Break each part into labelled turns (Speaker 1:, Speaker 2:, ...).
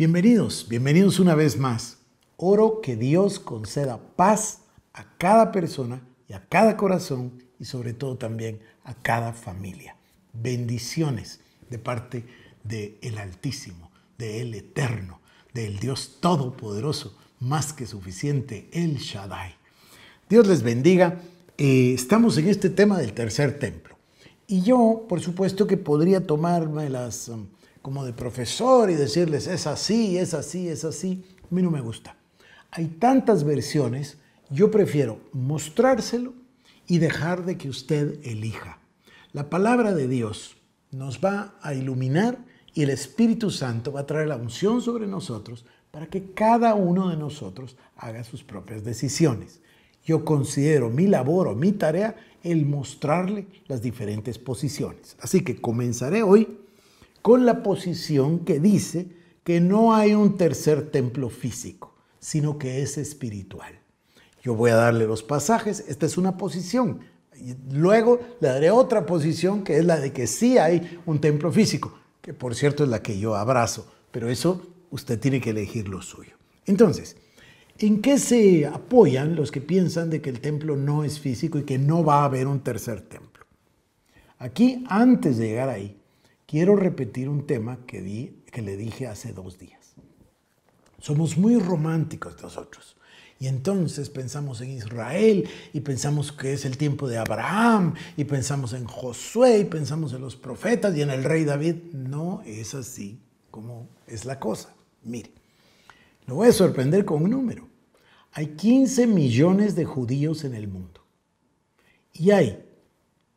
Speaker 1: Bienvenidos, bienvenidos una vez más. Oro que Dios conceda paz a cada persona y a cada corazón y sobre todo también a cada familia. Bendiciones de parte del el Altísimo, del el Eterno, del Dios Todopoderoso, más que suficiente, el Shaddai. Dios les bendiga. Eh, estamos en este tema del tercer templo. Y yo, por supuesto, que podría tomarme las um, como de profesor y decirles es así, es así, es así, a mí no me gusta. Hay tantas versiones, yo prefiero mostrárselo y dejar de que usted elija. La palabra de Dios nos va a iluminar y el Espíritu Santo va a traer la unción sobre nosotros para que cada uno de nosotros haga sus propias decisiones. Yo considero mi labor o mi tarea el mostrarle las diferentes posiciones. Así que comenzaré hoy con la posición que dice que no hay un tercer templo físico, sino que es espiritual. Yo voy a darle los pasajes, esta es una posición. Luego le daré otra posición que es la de que sí hay un templo físico, que por cierto es la que yo abrazo, pero eso usted tiene que elegir lo suyo. Entonces, ¿en qué se apoyan los que piensan de que el templo no es físico y que no va a haber un tercer templo? Aquí, antes de llegar ahí, quiero repetir un tema que, di, que le dije hace dos días. Somos muy románticos nosotros. Y entonces pensamos en Israel y pensamos que es el tiempo de Abraham y pensamos en Josué y pensamos en los profetas y en el rey David. No es así como es la cosa. Mire, lo voy a sorprender con un número. Hay 15 millones de judíos en el mundo. Y hay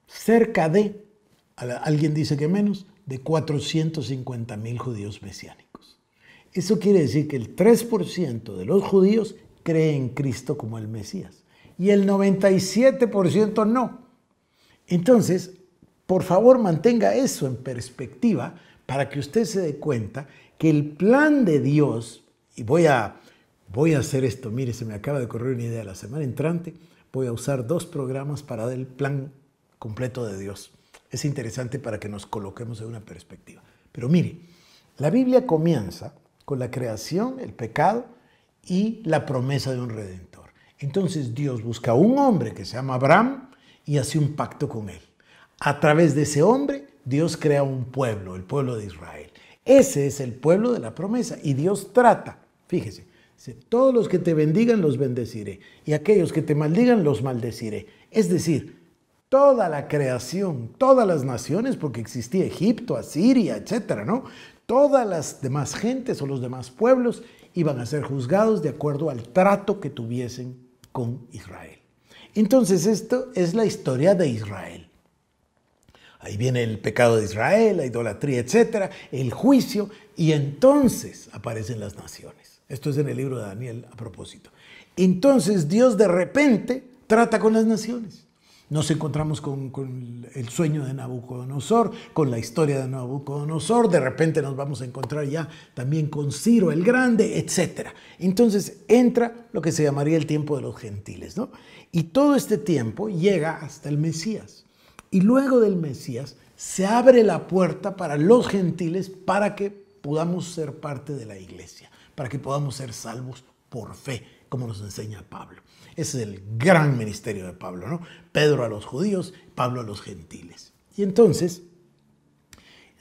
Speaker 1: cerca de, alguien dice que menos, de 450 mil judíos mesiánicos. Eso quiere decir que el 3% de los judíos cree en Cristo como el Mesías y el 97% no. Entonces, por favor, mantenga eso en perspectiva para que usted se dé cuenta que el plan de Dios, y voy a, voy a hacer esto, mire, se me acaba de correr una idea la semana entrante, voy a usar dos programas para dar el plan completo de Dios es interesante para que nos coloquemos en una perspectiva. Pero mire, la Biblia comienza con la creación, el pecado y la promesa de un redentor. Entonces Dios busca a un hombre que se llama Abraham y hace un pacto con él. A través de ese hombre, Dios crea un pueblo, el pueblo de Israel. Ese es el pueblo de la promesa y Dios trata, fíjese, dice, todos los que te bendigan los bendeciré y aquellos que te maldigan los maldeciré. Es decir, toda la creación, todas las naciones, porque existía Egipto, Asiria, etcétera, ¿no? Todas las demás gentes o los demás pueblos iban a ser juzgados de acuerdo al trato que tuviesen con Israel. Entonces, esto es la historia de Israel. Ahí viene el pecado de Israel, la idolatría, etcétera, el juicio, y entonces aparecen las naciones. Esto es en el libro de Daniel a propósito. Entonces Dios de repente trata con las naciones. Nos encontramos con, el sueño de Nabucodonosor, con la historia de Nabucodonosor, de repente nos vamos a encontrar ya también con Ciro el Grande, etc. Entonces entra lo que se llamaría el tiempo de los gentiles, ¿no? Y todo este tiempo llega hasta el Mesías. Y luego del Mesías se abre la puerta para los gentiles para que podamos ser parte de la iglesia, para que podamos ser salvos por fe, como nos enseña Pablo. Ese es el gran ministerio de Pablo, ¿no? Pedro a los judíos, Pablo a los gentiles. Y entonces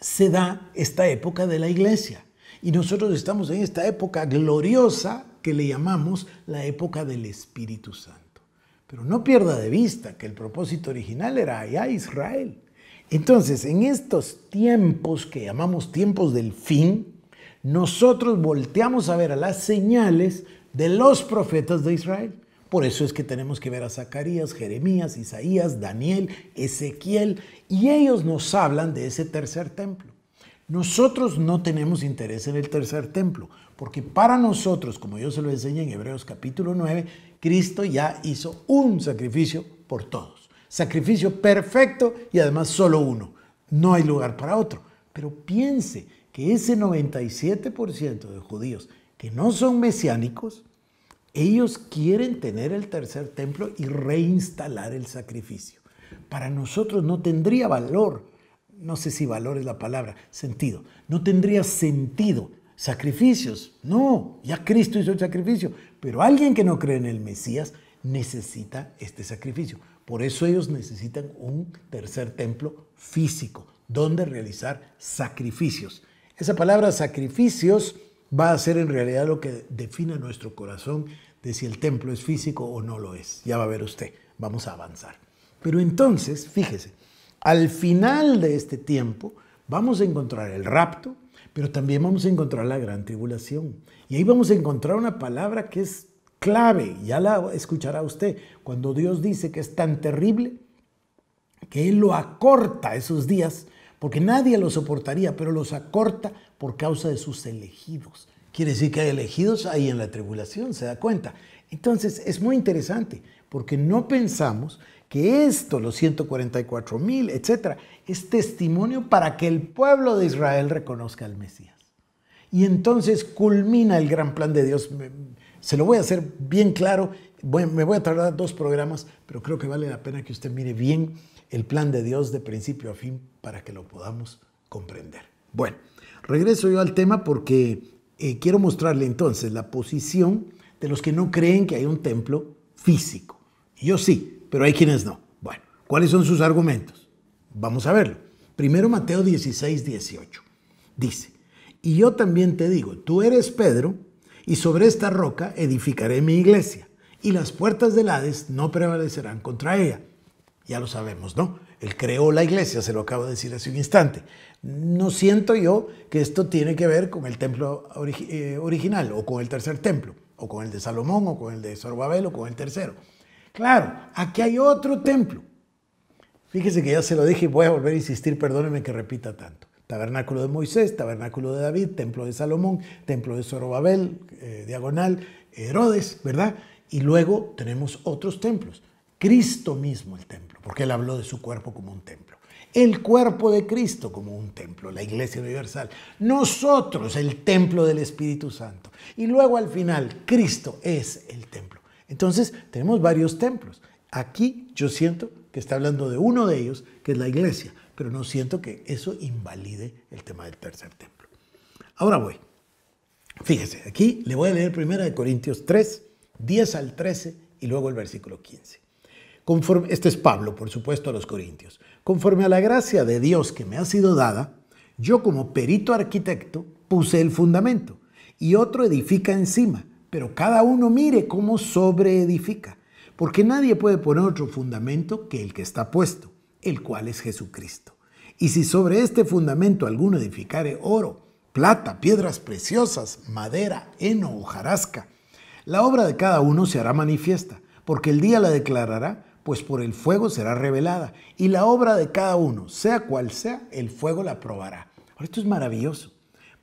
Speaker 1: se da esta época de la iglesia. Y nosotros estamos en esta época gloriosa que le llamamos la época del Espíritu Santo. Pero no pierda de vista que el propósito original era allá Israel. Entonces, en estos tiempos que llamamos tiempos del fin, nosotros volteamos a ver a las señales de los profetas de Israel. Por eso es que tenemos que ver a Zacarías, Jeremías, Isaías, Daniel, Ezequiel, y ellos nos hablan de ese tercer templo. Nosotros no tenemos interés en el tercer templo, porque para nosotros, como yo se lo enseño en Hebreos capítulo 9, Cristo ya hizo un sacrificio por todos. Sacrificio perfecto y además solo uno. No hay lugar para otro. Pero piense que ese 97% de judíos que no son mesiánicos, ellos quieren tener el tercer templo y reinstalar el sacrificio. Para nosotros no tendría valor, no sé si valor es la palabra, sentido, no tendría sentido sacrificios. No, ya Cristo hizo el sacrificio, pero alguien que no cree en el Mesías necesita este sacrificio. Por eso ellos necesitan un tercer templo físico, donde realizar sacrificios. Esa palabra sacrificios va a ser en realidad lo que define nuestro corazón de si el templo es físico o no lo es. Ya va a ver usted, vamos a avanzar. Pero entonces, fíjese, al final de este tiempo vamos a encontrar el rapto, pero también vamos a encontrar la gran tribulación. Y ahí vamos a encontrar una palabra que es clave, ya la escuchará usted, cuando Dios dice que es tan terrible que Él lo acorta esos días porque nadie lo soportaría, pero los acorta por causa de sus elegidos. Quiere decir que hay elegidos ahí en la tribulación, se da cuenta. Entonces es muy interesante, porque no pensamos que esto, los 144 mil, etcétera, es testimonio para que el pueblo de Israel reconozca al Mesías. Y entonces culmina el gran plan de Dios. Se lo voy a hacer bien claro, me voy a tardar dos programas, pero creo que vale la pena que usted mire bien el plan de Dios de principio a fin para que lo podamos comprender. Bueno, regreso yo al tema porque eh, quiero mostrarle entonces la posición de los que no creen que hay un templo físico. Yo sí, pero hay quienes no. Bueno, ¿cuáles son sus argumentos? Vamos a verlo. Primero Mateo 16, 18. Dice, y yo también te digo, tú eres Pedro, y sobre esta roca edificaré mi iglesia, y las puertas del Hades no prevalecerán contra ella. Ya lo sabemos, ¿no? Él creó la iglesia, se lo acabo de decir hace un instante. No siento yo que esto tiene que ver con el templo eh, original o con el tercer templo, o con el de Salomón, o con el de Zorobabel o con el tercero. Claro, aquí hay otro templo. Fíjese que ya se lo dije y voy a volver a insistir, perdónenme que repita tanto. Tabernáculo de Moisés, tabernáculo de David, templo de Salomón, templo de Zorobabel, eh, diagonal, Herodes, ¿verdad? Y luego tenemos otros templos. Cristo mismo el templo porque él habló de su cuerpo como un templo. El cuerpo de Cristo como un templo, la iglesia universal. Nosotros el templo del Espíritu Santo. Y luego al final, Cristo es el templo. Entonces tenemos varios templos. Aquí yo siento que está hablando de uno de ellos, que es la iglesia, pero no siento que eso invalide el tema del tercer templo. Ahora voy. Fíjese, aquí le voy a leer primero de Corintios 3, 10 al 13 y luego el versículo 15 este es Pablo, por supuesto, a los Corintios. Conforme a la gracia de Dios que me ha sido dada, yo como perito arquitecto puse el fundamento y otro edifica encima, pero cada uno mire cómo edifica, porque nadie puede poner otro fundamento que el que está puesto, el cual es Jesucristo. Y si sobre este fundamento alguno edificare oro, plata, piedras preciosas, madera, heno, o jarasca, la obra de cada uno se hará manifiesta, porque el día la declarará, pues por el fuego será revelada. Y la obra de cada uno, sea cual sea, el fuego la probará. Ahora, esto es maravilloso,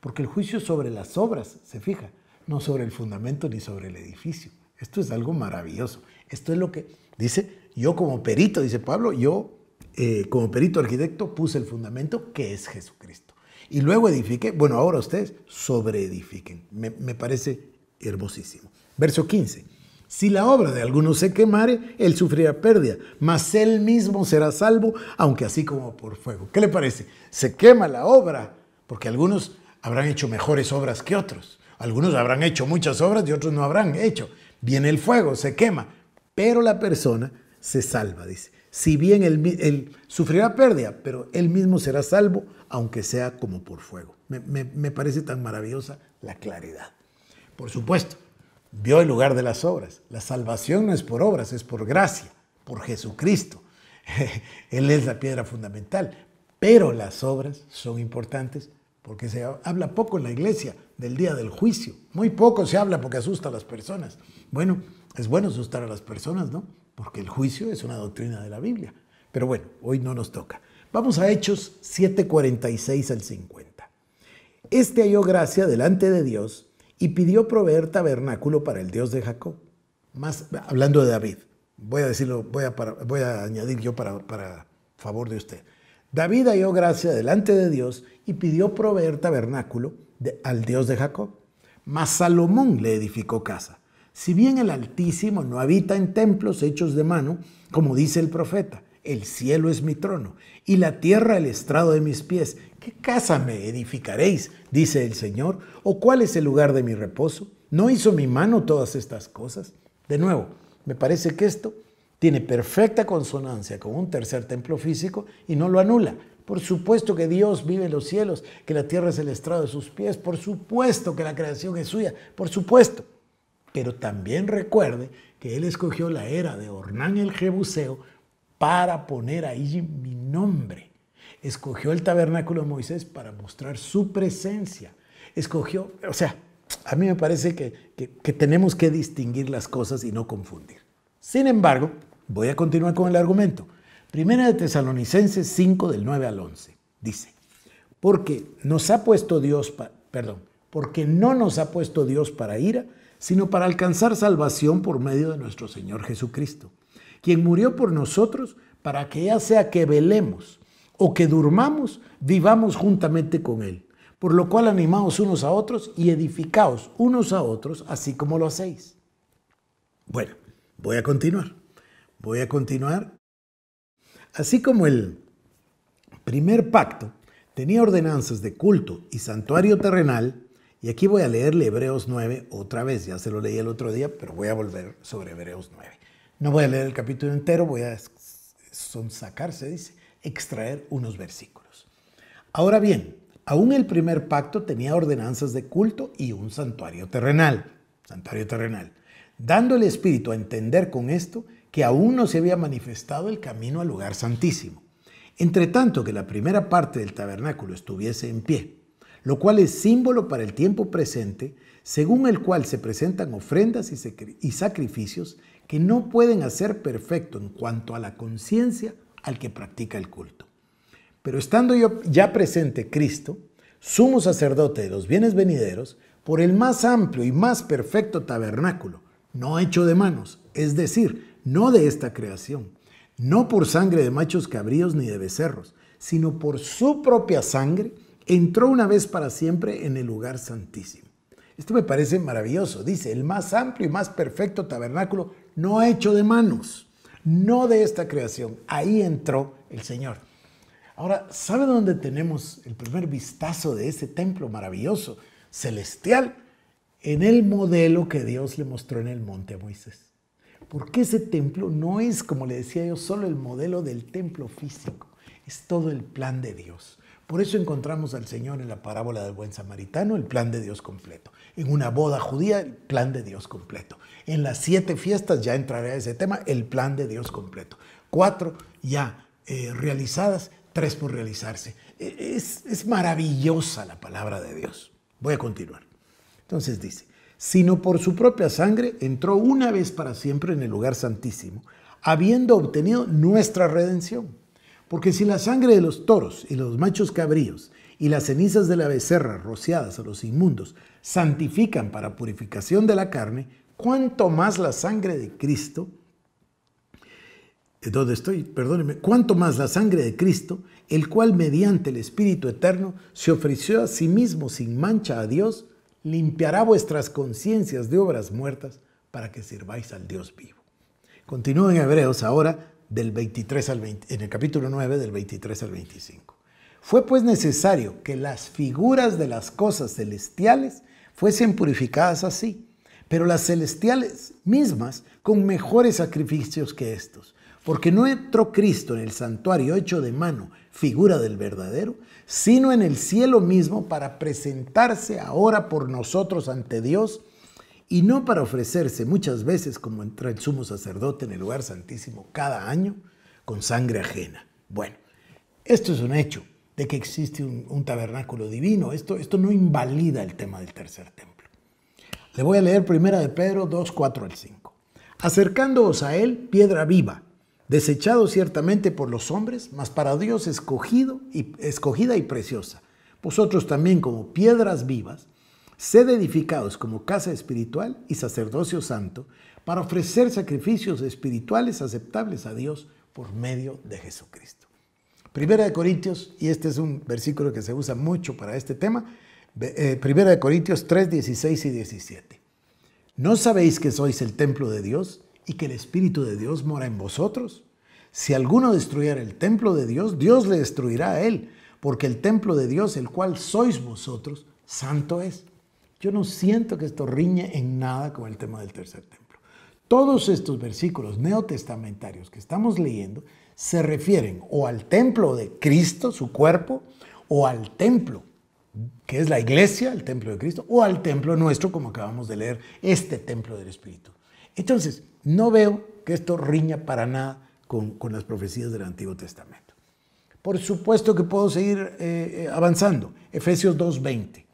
Speaker 1: porque el juicio sobre las obras, se fija, no sobre el fundamento ni sobre el edificio. Esto es algo maravilloso. Esto es lo que dice, yo como perito, dice Pablo, yo eh, como perito arquitecto puse el fundamento que es Jesucristo. Y luego edifique, bueno, ahora ustedes sobreedifiquen. Me, me parece hermosísimo. Verso 15. Si la obra de alguno se quemare, él sufrirá pérdida, mas él mismo será salvo, aunque así como por fuego. ¿Qué le parece? Se quema la obra, porque algunos habrán hecho mejores obras que otros. Algunos habrán hecho muchas obras y otros no habrán hecho. Viene el fuego, se quema, pero la persona se salva, dice. Si bien él, sufrirá pérdida, pero él mismo será salvo, aunque sea como por fuego. me parece tan maravillosa la claridad. Por supuesto, vio el lugar de las obras. La salvación no es por obras, es por gracia, por Jesucristo. Él es la piedra fundamental. Pero las obras son importantes porque se habla poco en la iglesia del día del juicio. Muy poco se habla porque asusta a las personas. Bueno, es bueno asustar a las personas, ¿no? Porque el juicio es una doctrina de la Biblia. Pero bueno, hoy no nos toca. Vamos a Hechos 7:46 al 50. Este halló gracia delante de Dios y pidió proveer tabernáculo para el Dios de Jacob. Más hablando de David, voy a decirlo, voy a, voy a añadir yo para, favor de usted. David halló gracia delante de Dios y pidió proveer tabernáculo al Dios de Jacob. Mas Salomón le edificó casa. Si bien el Altísimo no habita en templos hechos de mano, como dice el profeta, el cielo es mi trono, y la tierra el estrado de mis pies. ¿Qué casa me edificaréis? dice el Señor, o cuál es el lugar de mi reposo. ¿No hizo mi mano todas estas cosas? De nuevo, me parece que esto tiene perfecta consonancia con un tercer templo físico y no lo anula. Por supuesto que Dios vive en los cielos, que la tierra es el estrado de sus pies, por supuesto que la creación es suya, por supuesto. Pero también recuerde que él escogió la era de Ornán el Jebuseo para poner ahí mi nombre. Escogió el tabernáculo de Moisés para mostrar su presencia. Escogió, o sea, a mí me parece que, tenemos que distinguir las cosas y no confundir. Sin embargo, voy a continuar con el argumento. Primera de Tesalonicenses 5 del 9 al 11. Dice, porque nos ha puesto Dios, perdón, porque no nos ha puesto Dios para ira, sino para alcanzar salvación por medio de nuestro Señor Jesucristo quien murió por nosotros para que ya sea que velemos o que durmamos, vivamos juntamente con Él. Por lo cual animaos unos a otros y edificaos unos a otros, así como lo hacéis. Bueno, voy a continuar. Voy a continuar. Así como el primer pacto tenía ordenanzas de culto y santuario terrenal, y aquí voy a leerle Hebreos 9 otra vez, ya se lo leí el otro día, pero voy a volver sobre Hebreos 9. No voy a leer el capítulo entero, voy a sacar, se dice, extraer unos versículos. Ahora bien, aún el primer pacto tenía ordenanzas de culto y un santuario terrenal, santuario terrenal, dando el Espíritu a entender con esto que aún no se había manifestado el camino al lugar santísimo. Entre tanto que la primera parte del tabernáculo estuviese en pie, lo cual es símbolo para el tiempo presente, según el cual se presentan ofrendas y, sacrificios que no pueden hacer perfecto en cuanto a la conciencia al que practica el culto. Pero estando yo ya presente Cristo, sumo sacerdote de los bienes venideros, por el más amplio y más perfecto tabernáculo, no hecho de manos, es decir, no de esta creación, no por sangre de machos cabríos ni de becerros, sino por su propia sangre, entró una vez para siempre en el lugar santísimo. Esto me parece maravilloso. Dice, el más amplio y más perfecto tabernáculo no hecho de manos, no de esta creación. Ahí entró el Señor. Ahora, ¿sabe dónde tenemos el primer vistazo de ese templo maravilloso, celestial? En el modelo que Dios le mostró en el monte a Moisés. Porque ese templo no es, como le decía yo, solo el modelo del templo físico, es todo el plan de Dios. Por eso encontramos al Señor en la parábola del buen samaritano, el plan de Dios completo. En una boda judía, el plan de Dios completo. En las siete fiestas, ya entraré a ese tema, el plan de Dios completo. Cuatro ya eh, realizadas, tres por realizarse. E, es, es maravillosa la palabra de Dios. Voy a continuar. Entonces dice, sino por su propia sangre entró una vez para siempre en el lugar santísimo, habiendo obtenido nuestra redención porque si la sangre de los toros y los machos cabríos y las cenizas de la becerra rociadas a los inmundos santifican para purificación de la carne, cuánto más la sangre de Cristo, dónde estoy, Perdóneme. cuánto más la sangre de Cristo, el cual mediante el Espíritu Eterno se ofreció a sí mismo sin mancha a Dios, limpiará vuestras conciencias de obras muertas para que sirváis al Dios vivo. Continúo en Hebreos ahora al en el capítulo 9 del 23 al 25. Fue pues necesario que las figuras de las cosas celestiales fuesen purificadas así, pero las celestiales mismas con mejores sacrificios que estos. Porque no entró Cristo en el santuario hecho de mano, figura del verdadero, sino en el cielo mismo para presentarse ahora por nosotros ante Dios y no para ofrecerse muchas veces como entra el sumo sacerdote en el lugar santísimo cada año con sangre ajena. Bueno, esto es un hecho de que existe un, tabernáculo divino. Esto, esto no invalida el tema del tercer templo. Le voy a leer primera de Pedro 2, 4 al 5. Acercándoos a él, piedra viva, desechado ciertamente por los hombres, mas para Dios escogido y, escogida y preciosa. Vosotros también como piedras vivas, sed edificados como casa espiritual y sacerdocio santo para ofrecer sacrificios espirituales aceptables a Dios por medio de Jesucristo. Primera de Corintios, y este es un versículo que se usa mucho para este tema, eh, Primera de Corintios 3, 16 y 17. ¿No sabéis que sois el templo de Dios y que el Espíritu de Dios mora en vosotros? Si alguno destruyera el templo de Dios, Dios le destruirá a él, porque el templo de Dios, el cual sois vosotros, santo es. Yo no siento que esto riña en nada con el tema del tercer templo. Todos estos versículos neotestamentarios que estamos leyendo se refieren o al templo de Cristo, su cuerpo, o al templo que es la iglesia, el templo de Cristo, o al templo nuestro, como acabamos de leer, este templo del Espíritu. Entonces, no veo que esto riña para nada con, las profecías del Antiguo Testamento. Por supuesto que puedo seguir eh, eh, avanzando. Efesios 2.20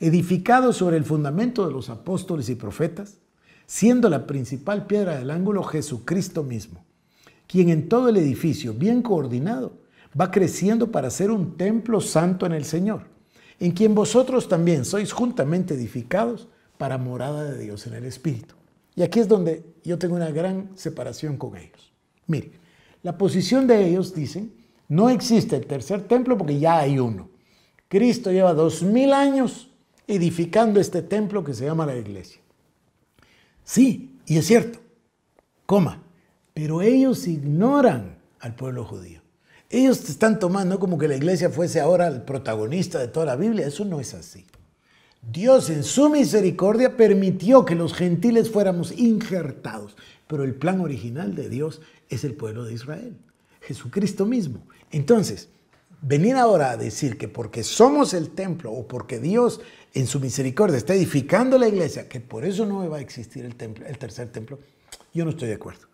Speaker 1: edificado sobre el fundamento de los apóstoles y profetas, siendo la principal piedra del ángulo Jesucristo mismo, quien en todo el edificio, bien coordinado, va creciendo para ser un templo santo en el Señor, en quien vosotros también sois juntamente edificados para morada de Dios en el Espíritu. Y aquí es donde yo tengo una gran separación con ellos. Mire, la posición de ellos, dicen, no existe el tercer templo porque ya hay uno. Cristo lleva dos mil años edificando este templo que se llama la iglesia. Sí, y es cierto, coma, pero ellos ignoran al pueblo judío. Ellos te están tomando como que la iglesia fuese ahora el protagonista de toda la Biblia. Eso no es así. Dios en su misericordia permitió que los gentiles fuéramos injertados, pero el plan original de Dios es el pueblo de Israel, Jesucristo mismo. Entonces, venir ahora a decir que porque somos el templo o porque Dios en su misericordia está edificando la iglesia, que por eso no va a existir el, templo, el tercer templo, yo no estoy de acuerdo.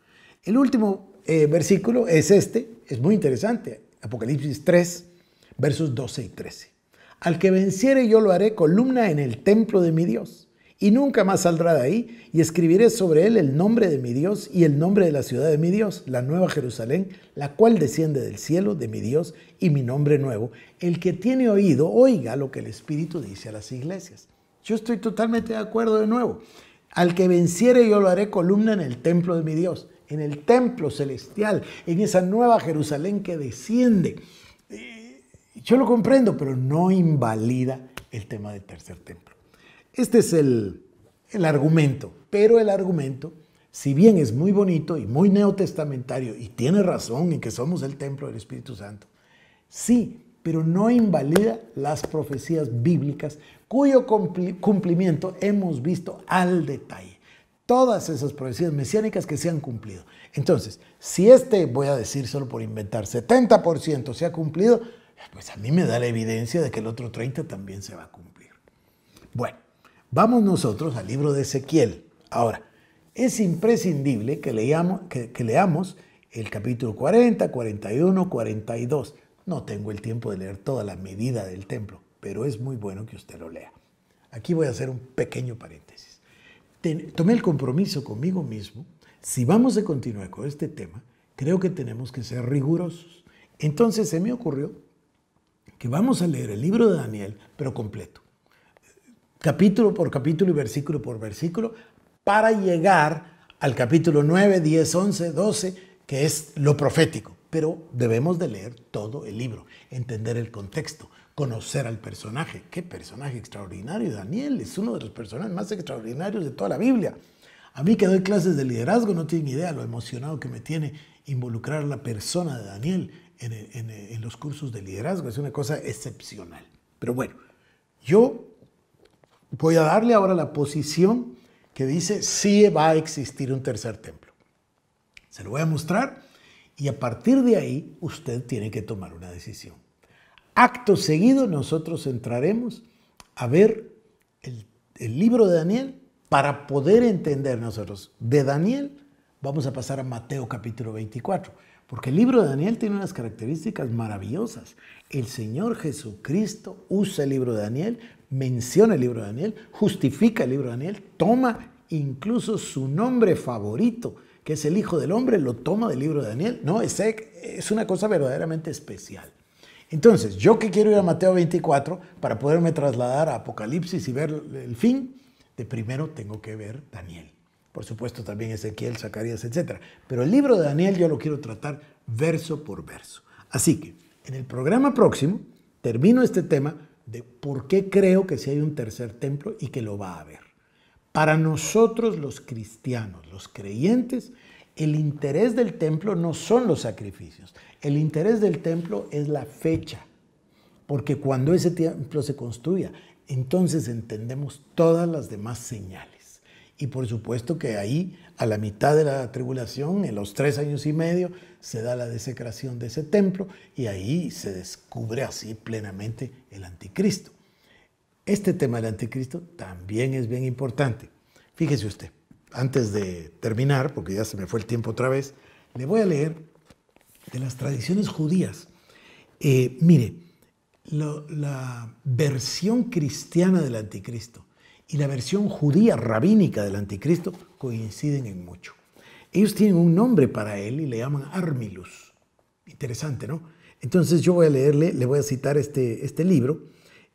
Speaker 1: El último eh, versículo es este, es muy interesante, Apocalipsis 3, versos 12 y 13. Al que venciere yo lo haré columna en el templo de mi Dios y nunca más saldrá de ahí, y escribiré sobre él el nombre de mi Dios y el nombre de la ciudad de mi Dios, la nueva Jerusalén, la cual desciende del cielo de mi Dios y mi nombre nuevo. El que tiene oído, oiga lo que el Espíritu dice a las iglesias. Yo estoy totalmente de acuerdo de nuevo. Al que venciere yo lo haré columna en el templo de mi Dios, en el templo celestial, en esa nueva Jerusalén que desciende. Eh, yo lo comprendo, pero no invalida el tema del tercer templo. Este es el, el argumento, pero el argumento, si bien es muy bonito y muy neotestamentario, y tiene razón en que somos el templo del Espíritu Santo, sí, pero no invalida las profecías bíblicas cuyo cumplimiento hemos visto al detalle. Todas esas profecías mesiánicas que se han cumplido. Entonces, si este, voy a decir solo por inventar, 70% se ha cumplido, pues a mí me da la evidencia de que el otro 30% también se va a cumplir. Bueno, Vamos nosotros al libro de Ezequiel. Ahora, es imprescindible que leamos, que, leamos el capítulo 40, 41, 42. No tengo el tiempo de leer toda la medida del templo, pero es muy bueno que usted lo lea. Aquí voy a hacer un pequeño paréntesis. tomé el compromiso conmigo mismo. Si vamos a continuar con este tema, creo que tenemos que ser rigurosos. Entonces se me ocurrió que vamos a leer el libro de Daniel, pero completo capítulo por capítulo y versículo por versículo, para llegar al capítulo 9, 10, 11, 12, que es lo profético. Pero debemos de leer todo el libro, entender el contexto, conocer al personaje. Qué personaje extraordinario, Daniel es uno de los personajes más extraordinarios de toda la Biblia. A mí que doy clases de liderazgo no tienen idea lo emocionado que me tiene involucrar a la persona de Daniel en, en los cursos de liderazgo. Es una cosa excepcional. Pero bueno, yo Voy a darle ahora la posición que dice si va a existir un tercer templo. Se lo voy a mostrar y a partir de ahí usted tiene que tomar una decisión. Acto seguido nosotros entraremos a ver el, libro de Daniel para poder entender nosotros. De Daniel vamos a pasar a Mateo capítulo 24. Porque el libro de Daniel tiene unas características maravillosas. El Señor Jesucristo usa el libro de Daniel menciona el libro de Daniel, justifica el libro de Daniel, toma incluso su nombre favorito, que es el Hijo del Hombre, lo toma del libro de Daniel. No, es, es una cosa verdaderamente especial. Entonces, yo que quiero ir a Mateo 24 para poderme trasladar a Apocalipsis y ver el fin, de primero tengo que ver Daniel. Por supuesto también Ezequiel, Zacarías, etc. Pero el libro de Daniel yo lo quiero tratar verso por verso. Así que en el programa próximo termino este tema de por qué creo que si hay un tercer templo y que lo va a haber. Para nosotros los cristianos, los creyentes, el interés del templo no son los sacrificios, el interés del templo es la fecha, porque cuando ese templo se construya, entonces entendemos todas las demás señales. Y por supuesto que ahí, a la mitad de la tribulación, en los tres años y medio, se da la desecración de ese templo y ahí se descubre así plenamente el anticristo. Este tema del anticristo también es bien importante. Fíjese usted, antes de terminar, porque ya se me fue el tiempo otra vez, le voy a leer de las tradiciones judías. Eh, mire, la versión cristiana del anticristo y la versión judía rabínica del anticristo coinciden en mucho. Ellos tienen un nombre para él y le llaman Armilus. Interesante, ¿no? Entonces yo voy a leerle, le voy a citar este, este libro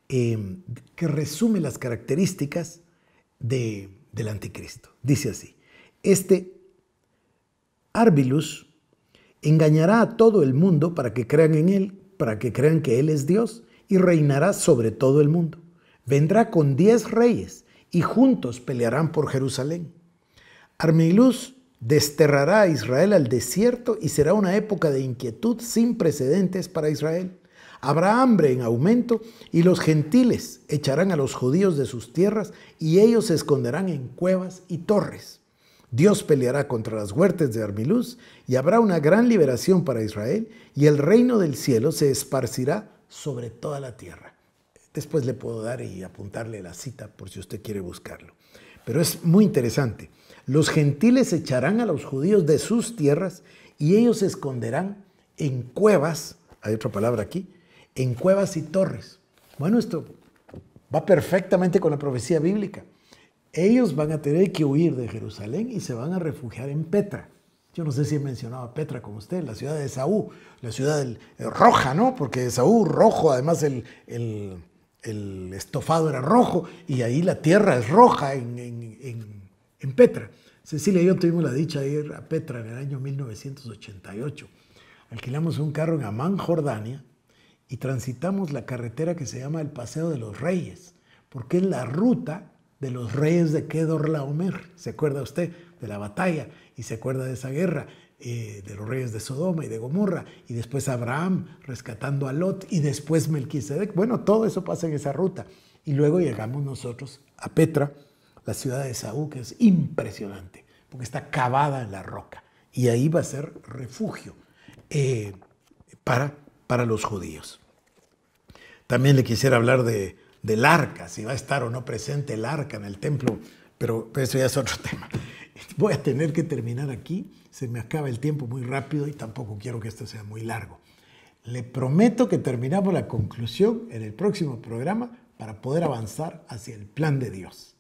Speaker 1: em, que resume las características del anticristo. Dice así, este Arbilus engañará a todo el mundo para que crean en él, para que crean que él es Dios y reinará sobre todo el mundo vendrá con diez reyes y juntos pelearán por Jerusalén. Armiluz desterrará a Israel al desierto y será una época de inquietud sin precedentes para Israel. Habrá hambre en aumento y los gentiles echarán a los judíos de sus tierras y ellos se esconderán en cuevas y torres. Dios peleará contra las huertes de Armiluz y habrá una gran liberación para Israel y el reino del cielo se esparcirá sobre toda la tierra. Después le puedo dar y apuntarle la cita por si usted quiere buscarlo. Pero es muy interesante. Los gentiles echarán a los judíos de sus tierras y ellos se esconderán en cuevas, hay otra palabra aquí, en cuevas y torres. Bueno, esto va perfectamente con la profecía bíblica. Ellos van a tener que huir de Jerusalén y se van a refugiar en Petra. Yo no sé si he mencionado a Petra con usted, la ciudad de Saúl, la ciudad del, eh, roja, ¿no? Porque Saúl rojo, además el, el estofado era rojo y ahí la tierra es roja en, Petra. Cecilia y yo tuvimos la dicha de ir a Petra en el año 1988. Alquilamos un carro en Amán, Jordania, y transitamos la carretera que se llama el Paseo de los Reyes, porque es la ruta de los reyes de Kedor Laomer. ¿Se acuerda usted de la batalla y se acuerda de esa guerra? Eh, de los reyes de Sodoma y de Gomorra, y después Abraham rescatando a Lot, y después Melquisedec. Bueno, todo eso pasa en esa ruta. Y luego llegamos nosotros a Petra, la ciudad de Saúl, que es impresionante, porque está cavada en la roca, y ahí va a ser refugio eh, para, para los judíos. También le quisiera hablar de, del arca, si va a estar o no presente el arca en el templo, pero eso ya es otro tema voy a tener que terminar aquí, se me acaba el tiempo muy rápido y tampoco quiero que esto sea muy largo. Le prometo que terminamos la conclusión en el próximo programa para poder avanzar hacia el plan de Dios.